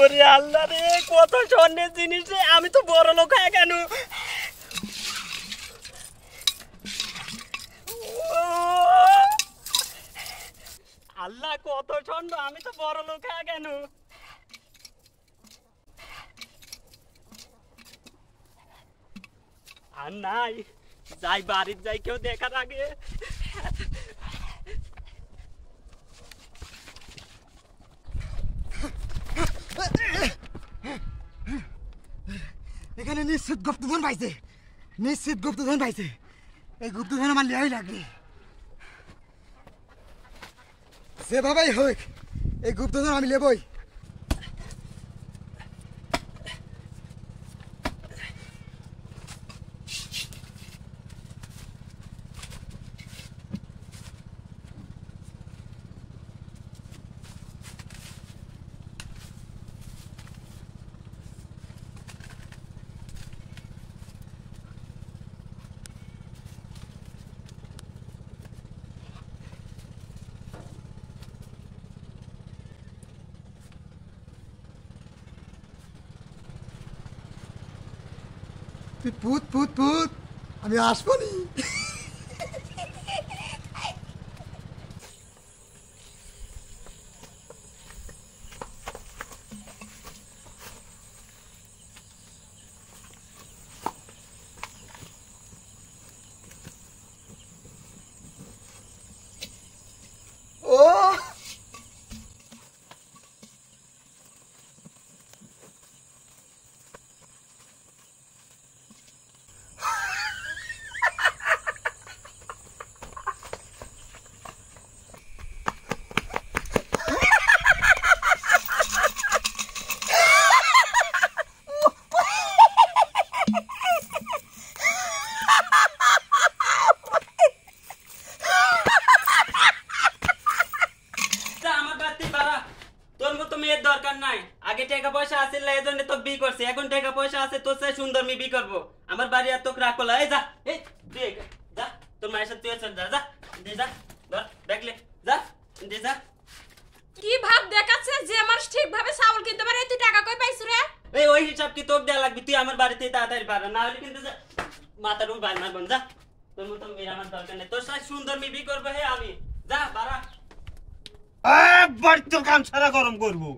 ওরে আল্লাহ রে কত স্বর্ণের জিনিস রে আমি তো বড় লোক হয়ে কেন আল্লাহ কত স্বর্ণ আমি তো বড় লোক হয়ে কেন আর নাই যাই বাড়ির যাই কেউ দেখার আগে এইজনে নিশ্চিত গুপ্তধন পাইছে নিশ্চিত গুপ্তধন পাইছে এই গুপ্তধন আমার লিয়াই লাগবে যেভাবেই হোক এই গুপ্তধন আমি লেবই তুই পুত পুত পুত আমি আসবো নি টাকা পয়সা আছে লাই জন্য তো বি করছে এখন টাকা পয়সা আছে তো সে সুন্দর মি বি করব আমার বাড়ি আর তোকে রাখলো এই যা এই দেখ যা তোর মায়ের সাথে তুই চল যা যা দে যা ধর দেখ লে যা দে যা কি ভাব দেখাচ্ছে যে আমার ঠিকভাবে চাউল কিনতে পারে তুই টাকা কই পাইছ রে এই ওই হিসাব কি তোর দেয়া লাগবে তুই আমার বাড়িতে তাড়াতাড়ি পার না হলে কিন্তু মাথার উপর বাল বন যা তোর মত মেয়ের আমার দরকার নেই তোর সাথে সুন্দর মি বি করব হে আমি যা বাড়া বাড়িতে কাম সারা গরম করবো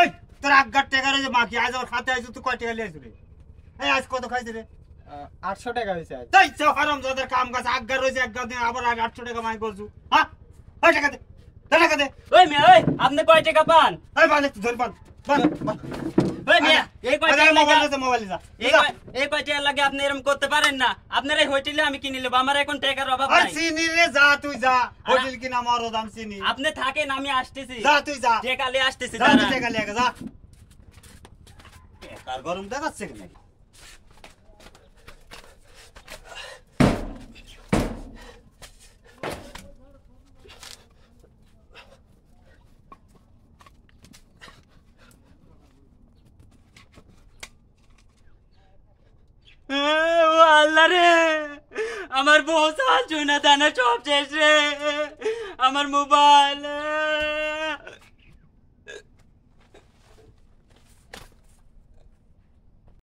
এই তোর আগার টাকা রয়েছে বাকি আজ ওর হাতে আইছো তুই কয় টাকা লিয়েছো রে এই আজ কত খাইছে রে আটশো টাকা হয়েছে তাই সে হারাম যাদের কাম কাজ আগার রয়েছে আগার দিন আবার আটশো টাকা মাই করছো হ্যাঁ ওই টাকা দে টাকা দে ওই মেয়ে ওই আপনি কয় টাকা পান ওই পান ধরে পান পান করতে পারেন না আপনার হোটেলে আমি কিনে নেবো আমার এখন টাকার অভাব চিনি রে যা তুই যা হোটেল কিনা আমার চিনি আপনি থাকেন আমি আসতেছি তুই যা টাকা আসতেছি কার গরম দেখাচ্ছে নাকি রে আমার বহু সাহায্য না দানা সব শেষ রে আমার মোবাইল